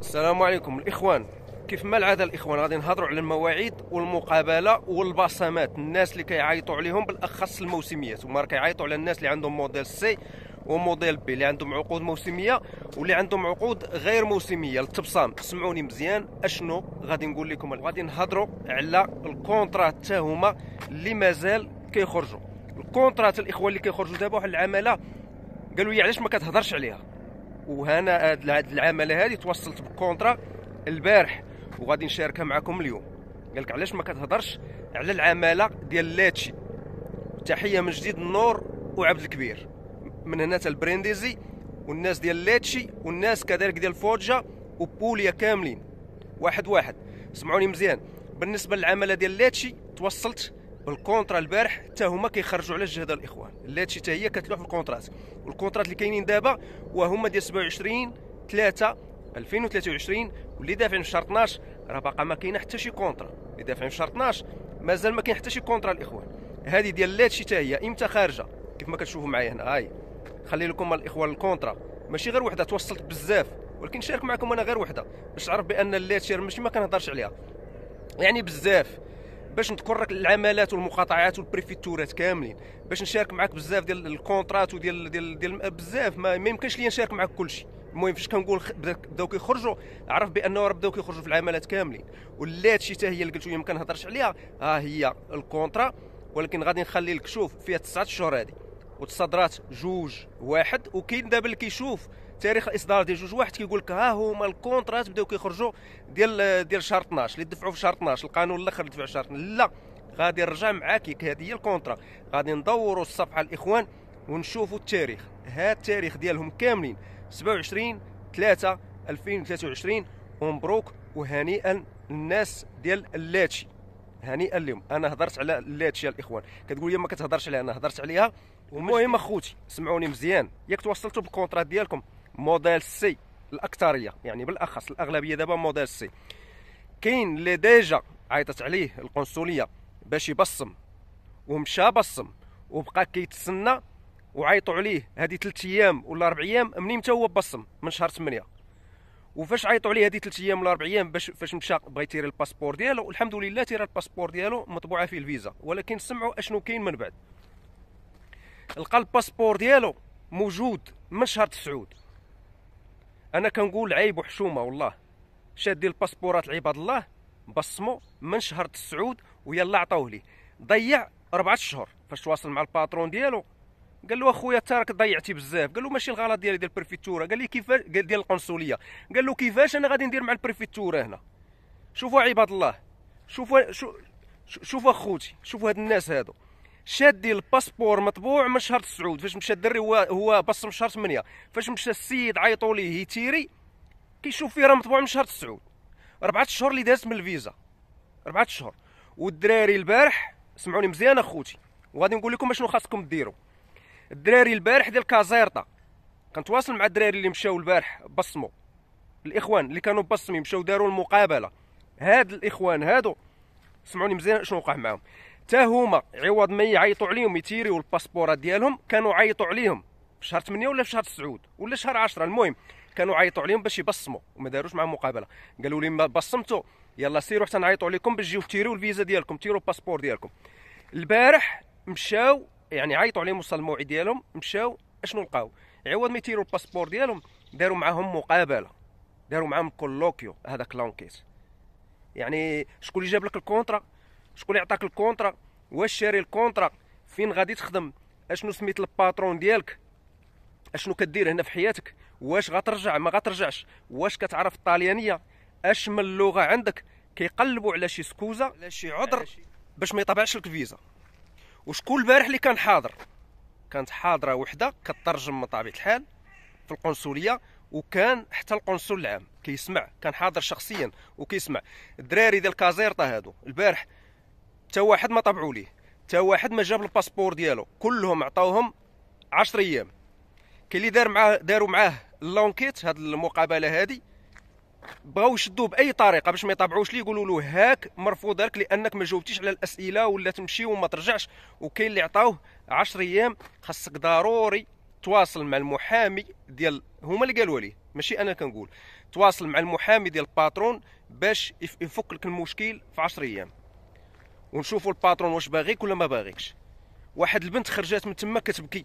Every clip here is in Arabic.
السلام عليكم الاخوان كيف ما العاده الاخوان غادي نهضروا على المواعيد والمقابله والبصمات الناس اللي كيعيطوا عليهم بالاخص الموسميات هما كيعيطوا على الناس اللي عندهم موديل سي وموديل بي اللي عندهم عقود موسميه واللي عندهم عقود غير موسميه للتبصام سمعوني مزيان اشنو غادي نقول لكم غادي نهضروا على الكونترا حتى هما اللي مازال كيخرجوا الكونترات الاخوان اللي كيخرجوا دابا واحد العماله قالوا لي علاش ما كتهضرش عليها وهنا هاد العمله هذه توصلت بالكونترا البارح وغادي نشاركها معكم اليوم قال لك علاش ما كتهضرش على العماله ديال لاتشي تحيه من جديد النور وعبد الكبير من هنا البرينديزي والناس ديال لاتشي والناس كذلك ديال فوجا وبوليا كاملين واحد واحد سمعوني مزيان بالنسبه للعماله ديال لاتشي توصلت بالكونترا البارح حتى هما كيخرجوا على الجهد الاخوان اللاتي حتى هي كتلوح في الكونترات والكونترات اللي كاينين دابا وهما ديال 27 3 2023 واللي دافعين في شهر 12 راه باقا ما كاينه حتى شي كونترا اللي دافعين في شهر 12 مازال ما كاين حتى شي كونترا الاخوان هذه ديال اللاتشي حتى هي امتى خارجه كيف ما كتشوفوا معايا هنا هاي خلي لكم الاخوان الكونترا ماشي غير وحده توصلت بزاف ولكن شارك معكم انا غير وحده باش تعرف بان اللاتشي ماشي ما كنهضرش عليها يعني بزاف باش نذكر لك العمالات والمقاطعات والبريفيتورات كاملين باش نشارك معك بزاف ديال الكونترات وديال ديال ديال بزاف ما, يمكنش لي نشارك معك كلشي المهم فاش كنقول بداو كيخرجوا عرف بانه راه بداو كيخرجوا في العمالات كاملين شي حتى هي اللي قلت لي ما كنهضرش عليها ها هي الكونترا ولكن غادي نخلي لك شوف فيها تسعة شهور هذه وتصدرات جوج واحد وكاين دابا اللي كيشوف تاريخ الاصدار ديال جوج واحد كيقول لك ها هما الكونترات بداو كيخرجوا ديال ديال شهر 12 اللي دفعوا في شهر 12 القانون الاخر اللي في شهر 12 لا غادي نرجع معاك هذه هي الكونترا غادي ندوروا الصفحه الاخوان ونشوفوا التاريخ ها التاريخ ديالهم كاملين 27 3 2023 ومبروك وهنيئا للناس ديال اللاتشي هنيئا لهم انا هضرت على اللاتشي الاخوان كتقول لي ما كتهضرش عليها انا هضرت عليها المهم اخوتي سمعوني مزيان ياك توصلتوا بالكونترا ديالكم موديل سي الاكثريه يعني بالاخص الاغلبيه دابا موديل سي كاين اللي ديجا عيطت عليه القنصليه باش يبصم ومشى بصم وبقى كيتسنى وعيطوا عليه هذه 3 ايام ولا 4 ايام منين متى هو بصم من شهر 8 وفاش عيطوا عليه هذه 3 ايام ولا 4 ايام باش فاش مشى بغى يطير الباسبور ديالو الحمد لله تير الباسبور ديالو مطبوعه فيه الفيزا ولكن سمعوا اشنو كاين من بعد لقى الباسبور ديالو موجود من شهر 9 انا كنقول عيب وحشومه والله شادين الباسبورات لعباد الله بصمو من شهر السعود ويلا عطاوه ليه ضيع أربعة شهور فاش تواصل مع الباترون ديالو قال له اخويا تارك ضيعتي بزاف قال له ماشي الغلط ديالي ديال البريفيتوره قال لي كيفاش ديال القنصليه قال له كيفاش انا غادي ندير مع البريفيتوره هنا شوفوا عباد الله شوفوا شوفوا اخوتي شوفوا هاد الناس هادو شادي الباسبور مطبوع من شهر تسعود فاش مشى الدري هو هو باص من شهر 8 فاش مشى السيد عيطوا ليه يتيري كيشوف فيه راه مطبوع من شهر تسعود اربعة شهور اللي دازت من الفيزا اربعة شهور والدراري البارح سمعوني مزيان اخوتي وغادي نقول لكم اشنو خاصكم ديروا الدراري البارح ديال كازيرطه كنتواصل مع الدراري اللي مشاو البارح بصموا الاخوان اللي كانوا بصمي مشاو داروا المقابله هاد الاخوان هادو سمعوني مزيان شنو وقع معاهم حتى هما عوض ما يعيطوا عليهم يتيريو الباسبورات ديالهم كانوا عيطوا عليهم في شهر 8 ولا في شهر 9 ولا شهر 10 المهم كانوا عيطوا عليهم باش يبصموا وما داروش معاهم مقابله قالوا لي ما بصمتوا يلا سيروا حتى نعيطوا عليكم باش تجيو تيريو الفيزا ديالكم تيريو الباسبور ديالكم البارح مشاو يعني عيطوا عليهم وصل الموعد ديالهم مشاو اشنو لقاو عوض ما يتيريو الباسبور ديالهم داروا معاهم مقابله داروا معاهم كولوكيو هذاك لونكيس يعني شكون اللي جاب لك الكونترا شكون اللي عطاك الكونترا واش شاري الكونترا فين غادي تخدم اشنو سميت الباترون ديالك اشنو كدير هنا في حياتك واش غترجع ما غترجعش واش كتعرف الطاليانيه اش من اللغه عندك كيقلبوا على شي سكوزه على شي عذر باش ما يطبعش لك فيزا وشكون البارح اللي كان حاضر كانت حاضره وحده كترجم من طبيعه الحال في القنصليه وكان حتى القنصل العام كيسمع كان حاضر شخصيا وكيسمع الدراري ديال كازيرطا هادو البارح حتى واحد ما طبعوا ليه حتى واحد ما جاب الباسبور ديالو كلهم عطاوهم 10 ايام كاين اللي دار معاه داروا معاه اللونكيت هاد المقابله هادي بغاو يشدوه باي طريقه باش ما يطبعوش ليه يقولوا له هاك مرفوض لك لانك ما جاوبتيش على الاسئله ولا تمشي وما ترجعش وكاين اللي عطاوه 10 ايام خاصك ضروري تواصل مع المحامي ديال هما اللي قالوا ليه ماشي انا كنقول تواصل مع المحامي ديال الباترون باش يفك لك المشكل في 10 ايام ونشوفوا الباترون واش باغيك ولا ما باغيكش واحد البنت خرجات من تما كتبكي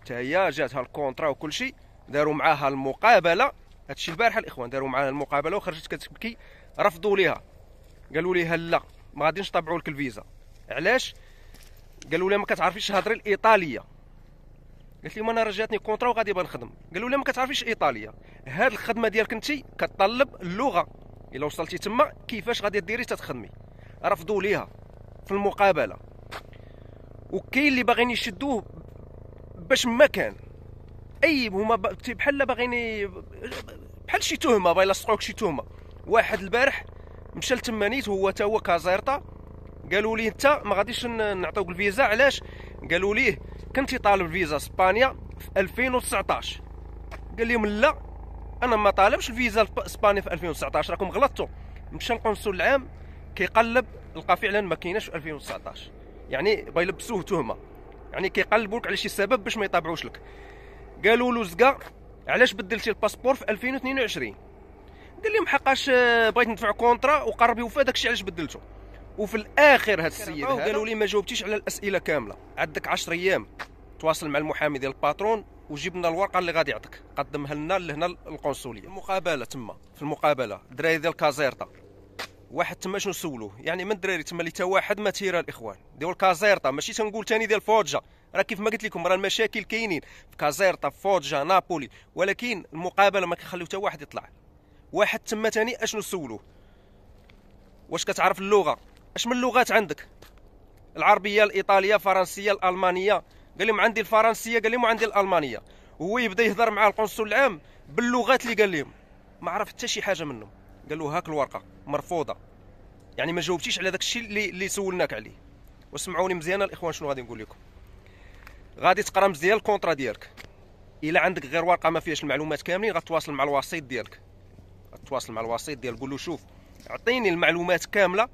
حتى هي جاتها الكونطرا وكل شيء داروا معاها المقابله هادشي البارحه الاخوان داروا معاها المقابله وخرجت كتبكي رفضوا ليها قالوا ليها لا ما غاديش نطبعوا لك الفيزا علاش قالوا لها ما كتعرفيش تهضري الايطاليه قالت لهم انا رجعتني كونطرا وغادي نخدم قالوا لها ما كتعرفيش ايطاليه هاد الخدمه ديالك انت كتطلب اللغه الا وصلتي تما كيفاش غادي ديري تتخدمي رفضوا ليها في المقابله وكاين اللي باغيين يشدوه باش ما كان اي هما بحال باغيين بحال شي تهمه باغي يلصقوك شي تهمه واحد البارح مشى لتمانيت هو تا هو كازيرطا قالوا ليه انت ما غاديش نعطيوك الفيزا علاش قالوا ليه كنتي طالب فيزا اسبانيا في 2019 قال لهم لا انا ما طالبش الفيزا في اسبانيا في 2019 راكم غلطتوا مشى القنصل العام كيقلب لقى فعلا ما كايناش 2019 يعني با يلبسوه تهمه يعني كيقلبوا لك على شي سبب باش ما يطابعوش لك قالوا له زكا علاش بدلتي الباسبور في 2022 قال لهم حقاش آه، بغيت ندفع كونطرا وقرب يوفى داكشي علاش بدلته وفي الاخر هاد السيد قالوا لي ما جاوبتيش على الاسئله كامله عندك 10 ايام تواصل مع المحامي ديال الباترون وجيب لنا الورقه اللي غادي يعطيك قدمها لنا لهنا القنصليه المقابله تما في المقابله الدراري ديال كازيرتا واحد تما شنو سولوه يعني من الدراري تما اللي تا واحد ما تيرى الاخوان ديال كازيرطا ماشي تنقول ثاني ديال فوجا راه كيف ما قلت لكم راه المشاكل كاينين في كازيرطا في فوجا نابولي ولكن المقابله ما كيخليو حتى واحد يطلع واحد تما ثاني اشنو سولوه واش كتعرف اللغه اش من اللغات عندك العربيه الايطاليه الفرنسيه الالمانيه قال لهم عندي الفرنسيه قال لهم عندي الالمانيه هو يبدا يهضر مع القنصل العام باللغات اللي قال لهم ما عرف حتى شي حاجه منهم قال له هاك الورقه مرفوضه يعني ما جاوبتيش على داك الشيء اللي اللي سولناك عليه وسمعوني مزيان الاخوان شنو غادي نقول لكم غادي تقرا مزيان الكونطرا ديالك الا عندك غير ورقه ما فيهاش المعلومات كاملين غتواصل مع الوسيط ديالك غتواصل مع الوسيط ديالك قول له شوف عطيني المعلومات كامله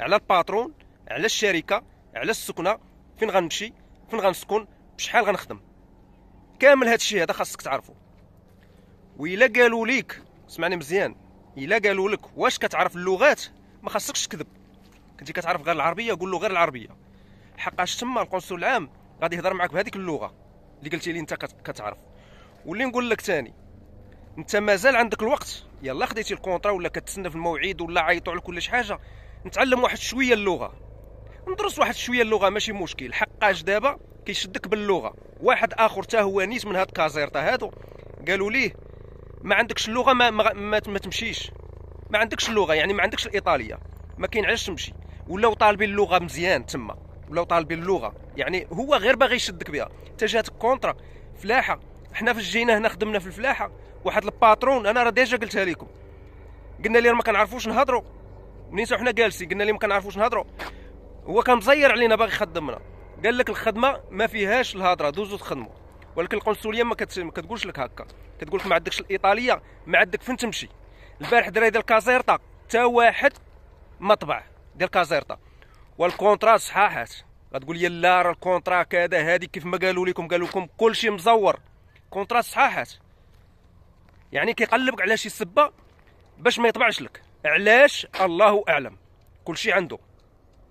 على الباترون على الشركه على السكنه فين غنمشي فين غنسكن بشحال غنخدم كامل هذا الشيء هذا خاصك تعرفه وإلا قالوا ليك اسمعني مزيان الا قالوا لك واش كتعرف اللغات ما خاصكش تكذب كنتي كتعرف غير العربيه قول له غير العربيه حقاش تما القنصل العام غادي يهضر معك بهذيك اللغه اللي قلتي لي انت كتعرف واللي نقول لك ثاني انت مازال عندك الوقت يلا خديتي الكونطرا ولا كتسنى في الموعد ولا عيطوا عليك ولا شي حاجه نتعلم واحد شويه اللغه ندرس واحد شويه اللغه ماشي مشكل حقاش دابا كيشدك باللغه واحد اخر حتى هو نيت من هاد كازيرتا هادو قالوا ليه ما عندكش اللغه ما, ما, ما, ما تمشيش ما عندكش اللغه يعني ما عندكش الايطاليه ما كاين علاش تمشي ولاو طالبين اللغه مزيان تما ولاو طالبين اللغه يعني هو غير باغي يشدك بها انت جاتك كونترا فلاحه حنا فاش جينا هنا خدمنا في الفلاحه واحد الباترون انا راه ديجا قلتها لكم قلنا ليه ما كنعرفوش نهضروا منين حنا جالسين قلنا ليه ما كنعرفوش نهضروا هو كان مزير علينا باغي يخدمنا قال لك الخدمه ما فيهاش الهضره دوزو تخدموا ولكن القنصليه ما, كتقولش لك هكا كتقول لك ما عندكش الايطاليه ما عندك فين تمشي البارح دراري ديال كازيرتا حتى واحد ما طبع ديال كازيرتا والكونترا صحاحات غتقول لي لا راه الكونترا كذا هذه كيف ما قالوا لكم قالوا لكم كلشي مزور كونترا صحاحات يعني كيقلبك على شي سبه باش ما يطبعش لك علاش الله اعلم كلشي عنده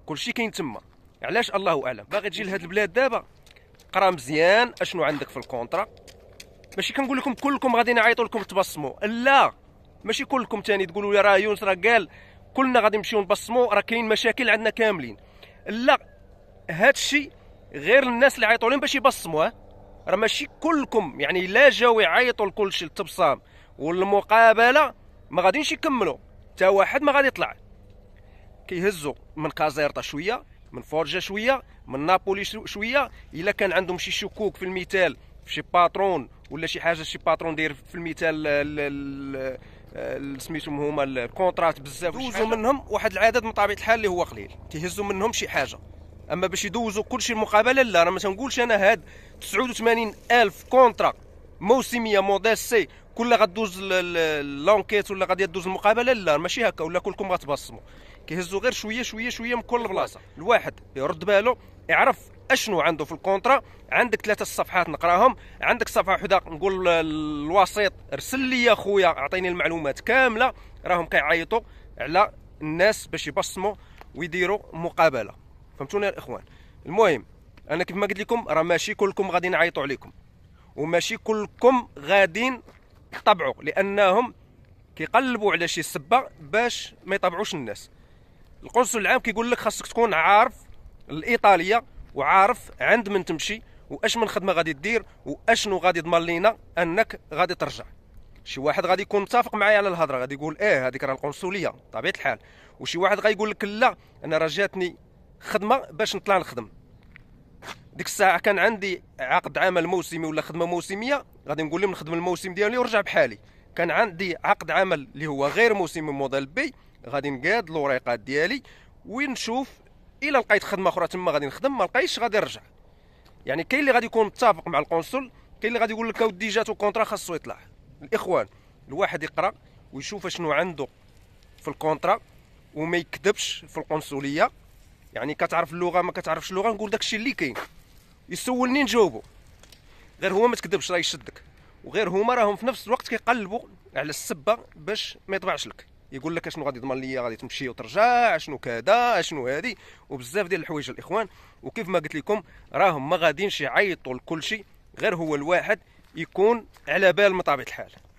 كلشي كاين تما علاش الله اعلم باغي تجي لهاد البلاد دابا قرا مزيان اشنو عندك في الكونترا ماشي كنقول لكم كلكم غادي نعيطوا لكم تبصموا لا ماشي كلكم تاني تقولوا لي راه يونس راه قال كلنا غادي نمشيو نبصموا راه كاين مشاكل عندنا كاملين لا هذا الشيء غير الناس اللي عيطوا لهم باش يبصموا راه ماشي كلكم يعني لا جاو يعيطوا لكل شيء التبصام والمقابله ما غاديش يكملوا حتى واحد ما غادي يطلع كيهزوا من قزيرته شويه من فورجا شويه من نابولي شويه الا كان عندهم شي شكوك في المثال في شي باترون ولا شي حاجه شي باترون داير في المثال سميتهم هما الكونترات بزاف دوزوا منهم واحد العدد من طبيعه الحال اللي هو قليل تيهزوا منهم شي حاجه اما باش يدوزوا كلشي المقابله لا انا ما تنقولش انا هاد 89 الف كونترا موسميه موديل سي كلها غدوز لونكيت ولا غادي دوز المقابله لا ماشي هكا ولا كلكم غتبصموا كيهزو غير شويه شويه شويه من كل بلاصه الواحد يرد باله يعرف اشنو عنده في الكونترا عندك ثلاثه الصفحات نقراهم عندك صفحه وحده نقول الوسيط ارسل لي يا خويا اعطيني المعلومات كامله راهم كيعيطوا على الناس باش يبصموا ويديروا مقابله فهمتوني يا الاخوان المهم انا كيف ما قلت لكم راه ماشي كلكم غادي نعيطوا عليكم وماشي كلكم غاديين تطبعوا لانهم كيقلبوا على شي سبه باش ما يطبعوش الناس القنصل العام كيقول لك خاصك تكون عارف الايطاليه وعارف عند من تمشي واش من خدمه غادي دير واشنو غادي يضمن لينا انك غادي ترجع شي واحد غادي يكون متفق معايا على الهضره غادي يقول ايه هذيك راه القنصليه طبيعه الحال وشي واحد غايقول لك لا انا راه جاتني خدمه باش نطلع نخدم ديك الساعه كان عندي عقد عمل موسمي ولا خدمه موسميه غادي نقول لهم نخدم الموسم ديالي ونرجع بحالي كان عندي عقد عمل اللي هو غير موسمي موديل بي غادي نقاد الوريقات ديالي ونشوف الا لقيت خدمه اخرى تما غادي نخدم ما لقيتش غادي نرجع يعني كاين اللي غادي يكون متفق مع القنصل كاين اللي غادي يقول لك اودي جاتو كونترا خاصو يطلع الاخوان الواحد يقرا ويشوف اشنو عنده في الكونترا وما يكذبش في القنصليه يعني كتعرف اللغه ما كتعرفش اللغه نقول داكشي اللي كاين يسولني نجاوبو غير هو ما تكذبش راه يشدك وغير هما راهم في نفس الوقت كيقلبوا على السبه باش ما يطبعش لك يقول لك اشنو غادي يضمن ليا غادي تمشي وترجع اشنو كذا اشنو هادي وبزاف ديال الحوايج الاخوان وكيف ما قلت لكم راهم ما غاديينش يعيطوا لكل شيء غير هو الواحد يكون على بال ما طبيعه الحال